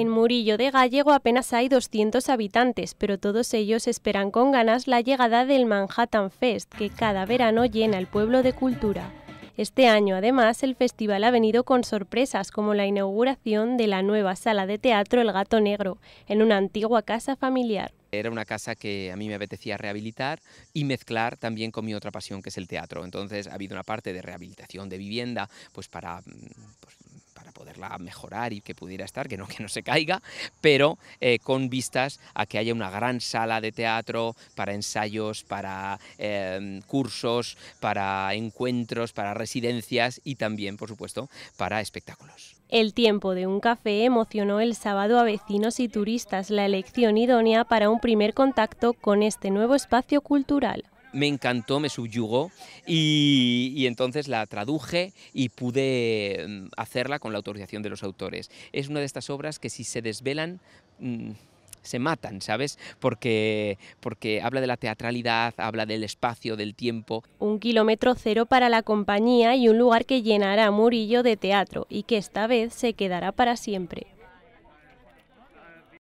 En Murillo de Gallego apenas hay 200 habitantes, pero todos ellos esperan con ganas la llegada del Manhattan Fest, que cada verano llena el pueblo de cultura. Este año, además, el festival ha venido con sorpresas como la inauguración de la nueva sala de teatro El Gato Negro, en una antigua casa familiar. Era una casa que a mí me apetecía rehabilitar y mezclar también con mi otra pasión que es el teatro. Entonces ha habido una parte de rehabilitación de vivienda, pues para mm, pues, a mejorar y que pudiera estar, que no, que no se caiga, pero eh, con vistas a que haya una gran sala de teatro para ensayos, para em, cursos, para encuentros, para residencias y también, por supuesto, para espectáculos. El tiempo de un café emocionó el sábado a vecinos y turistas la elección idónea para un primer contacto con este nuevo espacio cultural me encantó, me subyugó y, entonces la traduje y pude mm, hacerla con la autorización de los autores. Es una de estas obras que si se desvelan... Mm, se matan, ¿sabes? Porque, porque habla de la teatralidad, habla del espacio, del tiempo. Un kilómetro cero para la compañía y un lugar que llenará Murillo de teatro y que esta vez se quedará para siempre.